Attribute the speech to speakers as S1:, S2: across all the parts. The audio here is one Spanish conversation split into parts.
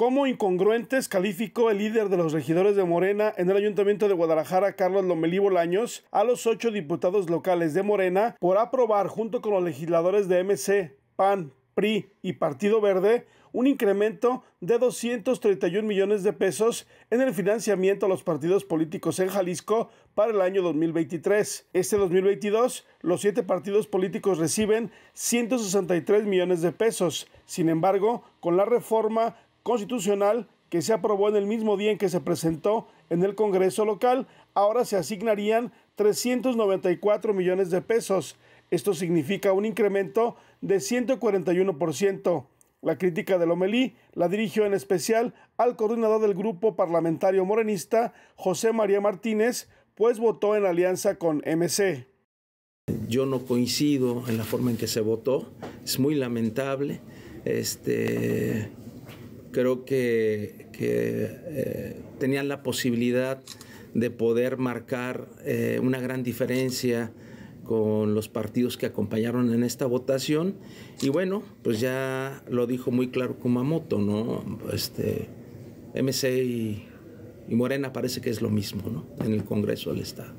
S1: Como incongruentes calificó el líder de los regidores de Morena en el Ayuntamiento de Guadalajara, Carlos Lomelí Bolaños, a los ocho diputados locales de Morena por aprobar, junto con los legisladores de MC, PAN, PRI y Partido Verde, un incremento de 231 millones de pesos en el financiamiento a los partidos políticos en Jalisco para el año 2023. Este 2022, los siete partidos políticos reciben 163 millones de pesos. Sin embargo, con la reforma constitucional que se aprobó en el mismo día en que se presentó en el Congreso local, ahora se asignarían 394 millones de pesos. Esto significa un incremento de 141%. La crítica de Lomelí la dirigió en especial al coordinador del grupo parlamentario morenista, José María Martínez, pues votó en alianza con MC.
S2: Yo no coincido en la forma en que se votó, es muy lamentable. Este, creo que, eh, tenían la posibilidad de poder marcar eh, una gran diferencia con los partidos que acompañaron en esta votación. Y bueno, pues ya lo dijo muy claro Kumamoto, ¿no? Este, MC y, Morena parece que es lo mismo, ¿no? En el Congreso del Estado.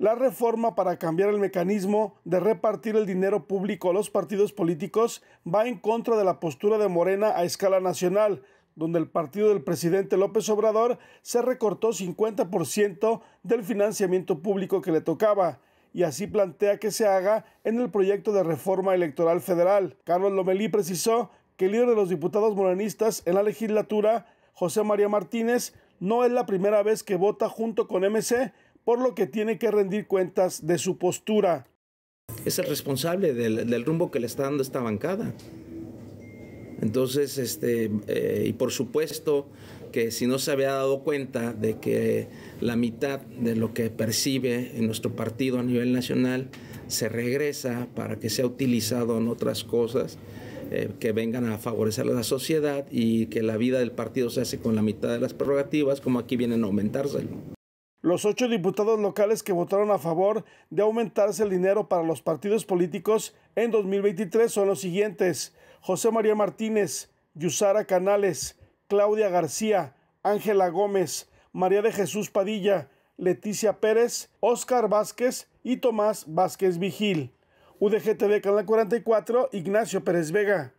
S1: La reforma para cambiar el mecanismo de repartir el dinero público a los partidos políticos va en contra de la postura de Morena a escala nacional, donde el partido del presidente López Obrador se recortó 50% del financiamiento público que le tocaba y así plantea que se haga en el proyecto de reforma electoral federal. Carlos Lomelí precisó que el líder de los diputados morenistas en la legislatura, José María Martínez, no es la primera vez que vota junto con MC por lo que tiene que rendir cuentas de su postura. Es el responsable del, rumbo que le está dando esta bancada. Entonces, este,
S2: eh, y por supuesto que si no se había dado cuenta de que la mitad de lo que percibe en nuestro partido a nivel nacional se regresa para que sea utilizado en otras cosas eh, que vengan a favorecer a la sociedad y que la vida del partido se hace con la mitad de las prerrogativas, como aquí vienen a aumentárselo.
S1: Los ocho diputados locales que votaron a favor de aumentarse el dinero para los partidos políticos en 2023 son los siguientes. José María Martínez, Yusara Canales, Claudia García, Ángela Gómez, María de Jesús Padilla, Leticia Pérez, Óscar Vázquez y Tomás Vázquez Vigil. UDGTV Canal 44, Ignacio Pérez Vega.